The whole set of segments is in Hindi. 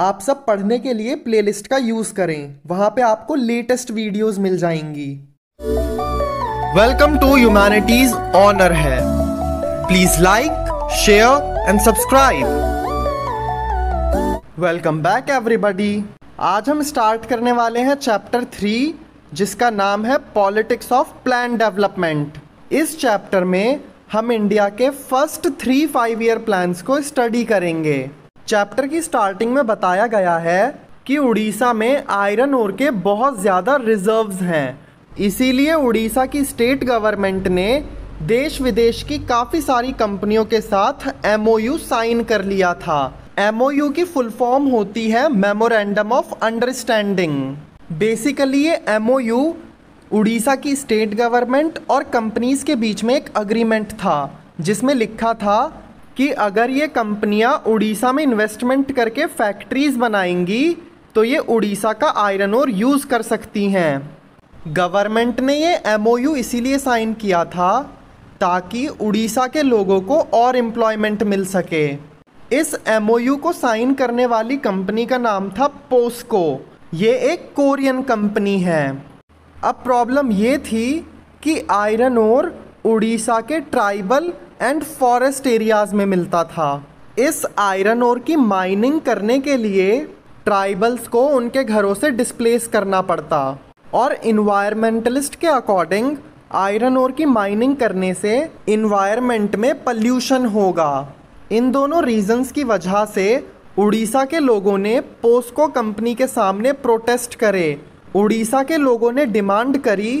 आप सब पढ़ने के लिए प्लेलिस्ट का यूज़ करें वहां पे आपको लेटेस्ट वीडियोस मिल जाएंगी वेलकम टू ह्यूमैनिटीज ऑनर है please like share and subscribe welcome back everybody आज हम स्टार्ट करने वाले हैं चैप्टर थ्री जिसका नाम है पॉलिटिक्स ऑफ प्लान डेवलपमेंट इस चैप्टर में हम इंडिया के first three five year plans को स्टडी करेंगे चैप्टर की स्टार्टिंग में बताया गया है कि उड़ीसा में आयरन ओर के बहुत ज़्यादा रिजर्व्स हैं इसीलिए उड़ीसा की स्टेट गवर्नमेंट ने देश विदेश की काफ़ी सारी कंपनियों के साथ एम साइन कर लिया था एम की फुल फॉर्म होती है मेमोरेंडम ऑफ अंडरस्टैंडिंग बेसिकली ये एम उड़ीसा की स्टेट गवर्नमेंट और कंपनीज के बीच में एक अग्रीमेंट था जिसमें लिखा था कि अगर ये कंपनियां उड़ीसा में इन्वेस्टमेंट करके फैक्ट्रीज़ बनाएंगी तो ये उड़ीसा का आयरन और यूज़ कर सकती हैं गवर्नमेंट ने ये एम इसीलिए साइन किया था ताकि उड़ीसा के लोगों को और एम्प्लॉयमेंट मिल सके इस एम को साइन करने वाली कंपनी का नाम था पोस्को ये एक कोरियन कंपनी है अब प्रॉब्लम ये थी कि आयरन और उड़ीसा के ट्राइबल एंड फॉरेस्ट एरियाज़ में मिलता था इस आयरन और की माइनिंग करने के लिए ट्राइबल्स को उनके घरों से डिस्प्लेस करना पड़ता और इन्वायरमेंटलिस्ट के अकॉर्डिंग आयरन और की माइनिंग करने से इन्वायरमेंट में पल्यूशन होगा इन दोनों रीजंस की वजह से उड़ीसा के लोगों ने पोस्को कंपनी के सामने प्रोटेस्ट करे उड़ीसा के लोगों ने डिमांड करी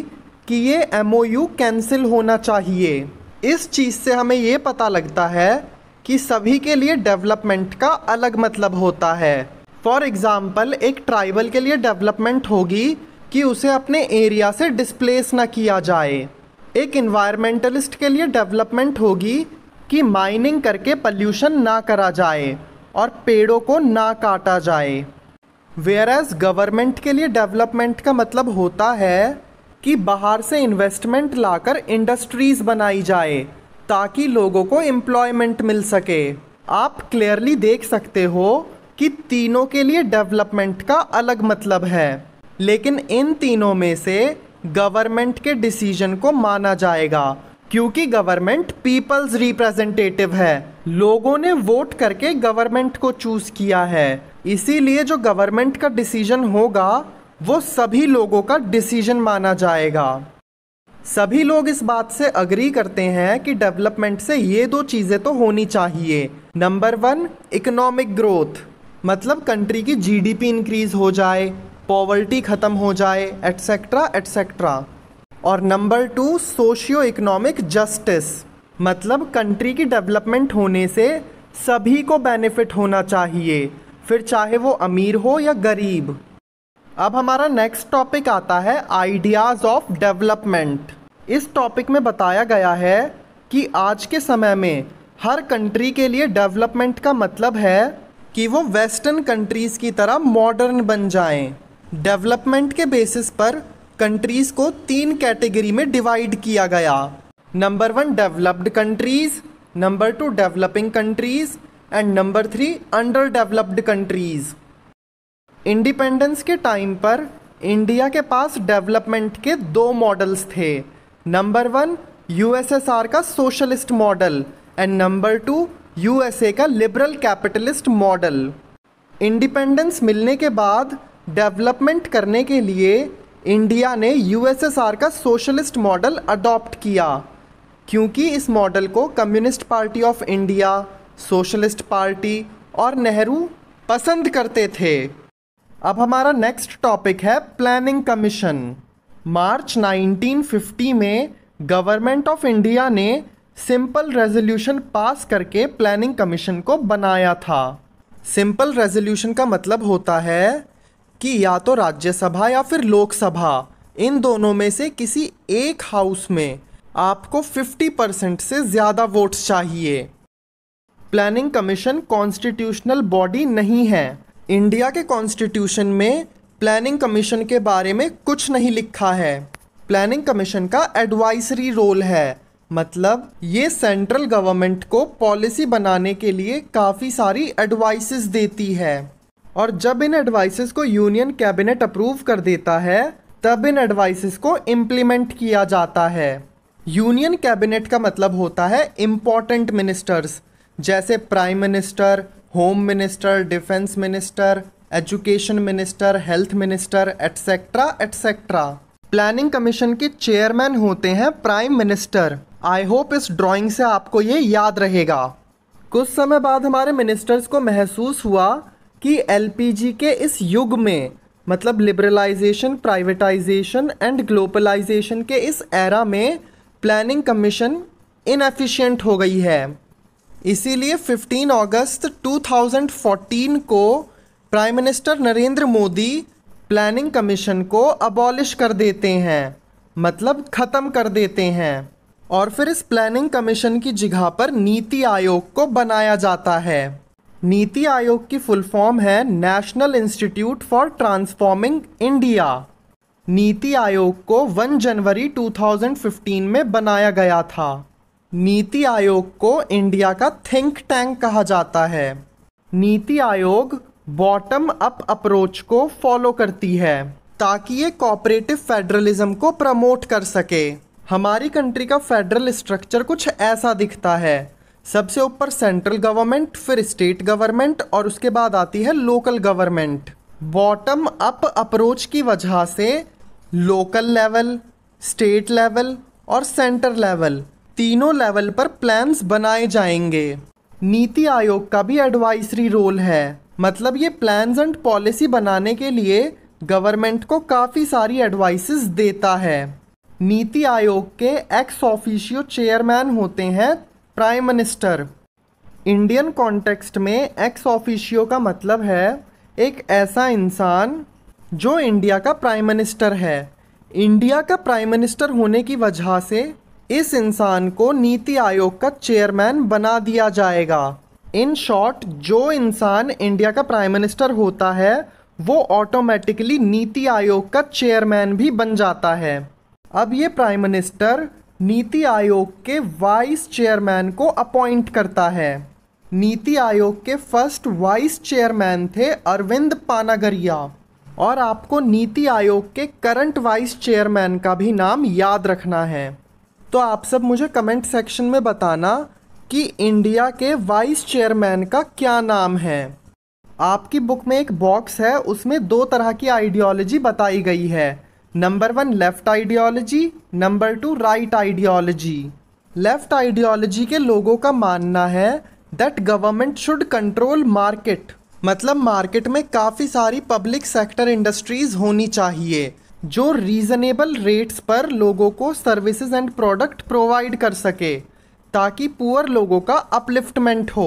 कि ये एमओयू कैंसिल होना चाहिए इस चीज़ से हमें ये पता लगता है कि सभी के लिए डेवलपमेंट का अलग मतलब होता है फॉर एग्ज़ाम्पल एक ट्राइबल के लिए डेवलपमेंट होगी कि उसे अपने एरिया से डिस्प्लेस ना किया जाए एक इन्वायरमेंटलिस्ट के लिए डेवलपमेंट होगी कि माइनिंग करके पल्यूशन ना करा जाए और पेड़ों को ना काटा जाए वेयर एज गवर्नमेंट के लिए डेवलपमेंट का मतलब होता है कि बाहर से इन्वेस्टमेंट लाकर इंडस्ट्रीज़ बनाई जाए ताकि लोगों को एम्प्लॉयमेंट मिल सके आप क्लियरली देख सकते हो कि तीनों के लिए डेवलपमेंट का अलग मतलब है लेकिन इन तीनों में से गवर्नमेंट के डिसीजन को माना जाएगा क्योंकि गवर्नमेंट पीपल्स रिप्रेजेंटेटिव है लोगों ने वोट करके गवर्नमेंट को चूज़ किया है इसीलिए जो गवर्नमेंट का डिसीजन होगा वो सभी लोगों का डिसीजन माना जाएगा सभी लोग इस बात से अग्री करते हैं कि डेवलपमेंट से ये दो चीज़ें तो होनी चाहिए नंबर वन इकोनॉमिक ग्रोथ मतलब कंट्री की जीडीपी इंक्रीज हो जाए पॉवर्टी ख़त्म हो जाए एट्सेट्रा एट्सेट्रा और number two socio economic justice मतलब कंट्री की डेवलपमेंट होने से सभी को बेनिफिट होना चाहिए फिर चाहे वो अमीर हो या गरीब अब हमारा नेक्स्ट टॉपिक आता है आइडियाज़ ऑफ डेवलपमेंट इस टॉपिक में बताया गया है कि आज के समय में हर कंट्री के लिए डेवलपमेंट का मतलब है कि वो वेस्टर्न कंट्रीज़ की तरह मॉडर्न बन जाएं। डेवलपमेंट के बेसिस पर कंट्रीज़ को तीन कैटेगरी में डिवाइड किया गया number one developed countries number two developing countries and number three under developed countries independence के टाइम पर इंडिया के पास डेवलपमेंट के दो मॉडल्स थे नंबर वन यूएसएसआर का socialist model and number two USA का लिबरल कैपिटलिस्ट मॉडल इंडिपेंडेंस मिलने के बाद डेवलपमेंट करने के लिए इंडिया ने यूएसएसआर का सोशलिस्ट मॉडल अडॉप्ट किया क्योंकि इस मॉडल को communist party of India socialist party और नेहरू पसंद करते थे अब हमारा नेक्स्ट टॉपिक है प्लानिंग कमीशन मार्च 1950 में गवर्नमेंट ऑफ इंडिया ने सिंपल रेजोल्यूशन पास करके प्लानिंग कमीशन को बनाया था सिंपल रेजोल्यूशन का मतलब होता है कि या तो राज्यसभा या फिर लोकसभा इन दोनों में से किसी एक हाउस में आपको 50 परसेंट से ज़्यादा वोट्स चाहिए प्लानिंग कमीशन कॉन्स्टिट्यूशनल बॉडी नहीं है इंडिया के कॉन्स्टिट्यूशन में प्लानिंग कमीशन के बारे में कुछ नहीं लिखा है प्लानिंग कमीशन का एडवाइसरी रोल है मतलब ये सेंट्रल गवर्नमेंट को पॉलिसी बनाने के लिए काफ़ी सारी एडवाइसेस देती है और जब इन एडवाइसेस को यूनियन कैबिनेट अप्रूव कर देता है तब इन एडवाइसेस को इम्प्लीमेंट किया जाता है यूनियन कैबिनेट का मतलब होता है इम्पॉर्टेंट मिनिस्टर्स जैसे prime minister home minister defence minister education minister health minister etcetera etcetera planning commission के चेयरमैन होते हैं प्राइम मिनिस्टर आई होप इस ड्राइंग से आपको ये याद रहेगा कुछ समय बाद हमारे मिनिस्टर्स को महसूस हुआ कि एलपीजी के इस युग में मतलब लिबरलाइजेशन प्राइवेटाइजेशन एंड ग्लोबलाइजेशन के इस एरा में प्लानिंग कमीशन इनएफिशिएंट हो गई है इसीलिए 15 अगस्त 2014 को prime minister Narendra Modi planning commission को अबॉलिश कर देते हैं मतलब ख़त्म कर देते हैं और फिर इस प्लानिंग कमीशन की जगह पर नीति आयोग को बनाया जाता है नीति आयोग की फुल फॉर्म है national institute for transforming India NITI Aayog को 1 जनवरी 2015 में बनाया गया था नीति आयोग को इंडिया का थिंक टैंक कहा जाता है NITI Aayog bottom up approach को फॉलो करती है ताकि ये कॉपरेटिव फेडरलिज्म को प्रमोट कर सके हमारी कंट्री का फेडरल स्ट्रक्चर कुछ ऐसा दिखता है सबसे ऊपर सेंट्रल गवर्नमेंट फिर स्टेट गवर्नमेंट और उसके बाद आती है local government bottom up approach की वजह से लोकल लेवल स्टेट लेवल और सेंटर लेवल तीनों लेवल पर प्लान्स बनाए जाएंगे नीति आयोग का भी एडवाइसरी रोल है मतलब ये प्लान्स एंड पॉलिसी बनाने के लिए गवर्नमेंट को काफ़ी सारी एडवाइसेस देता है नीति आयोग के एक्स ऑफिशियो चेयरमैन होते हैं प्राइम मिनिस्टर इंडियन कॉन्टेक्स्ट में एक्स ऑफिशियो का मतलब है एक ऐसा इंसान जो इंडिया का प्राइम मिनिस्टर है इंडिया का प्राइम मिनिस्टर होने की वजह से इस इंसान को नीति आयोग का चेयरमैन बना दिया जाएगा इन शॉर्ट जो इंसान इंडिया का प्राइम मिनिस्टर होता है वो ऑटोमेटिकली नीति आयोग का चेयरमैन भी बन जाता है अब ये प्राइम मिनिस्टर नीति आयोग के वाइस चेयरमैन को अपॉइंट करता है नीति आयोग के फर्स्ट वाइस चेयरमैन थे अरविंद पानागरिया और आपको नीति आयोग के करंट वाइस चेयरमैन का भी नाम याद रखना है तो आप सब मुझे कमेंट सेक्शन में बताना कि इंडिया के वाइस चेयरमैन का क्या नाम है आपकी बुक में एक बॉक्स है उसमें दो तरह की आइडियोलॉजी बताई गई है number one left ideology number two right ideology left ideology के लोगों का मानना है that government should control market मतलब मार्केट में काफ़ी सारी पब्लिक सेक्टर इंडस्ट्रीज़ होनी चाहिए जो रीज़नेबल रेट्स पर लोगों को सर्विसेज एंड प्रोडक्ट प्रोवाइड कर सके ताकि पुअर लोगों का अपलिफ्टमेंट हो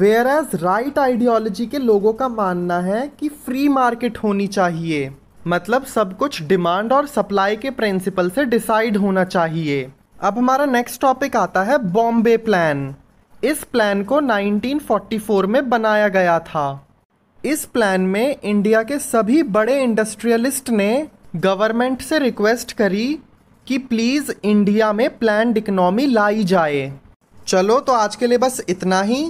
वेयर एज राइट आइडियोलॉजी के लोगों का मानना है कि फ्री मार्केट होनी चाहिए मतलब सब कुछ डिमांड और सप्लाई के प्रिंसिपल से डिसाइड होना चाहिए अब हमारा नेक्स्ट टॉपिक आता है बॉम्बे प्लान इस प्लान को 1944 में बनाया गया था इस प्लान में इंडिया के सभी बड़े इंडस्ट्रियलिस्ट ने गवर्नमेंट से रिक्वेस्ट करी कि प्लीज़ इंडिया में प्लान इकनॉमी लाई जाए चलो तो आज के लिए बस इतना ही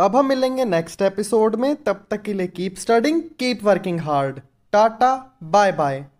अब हम मिलेंगे नेक्स्ट एपिसोड में तब तक के लिए keep studying keep working hard tata bye bye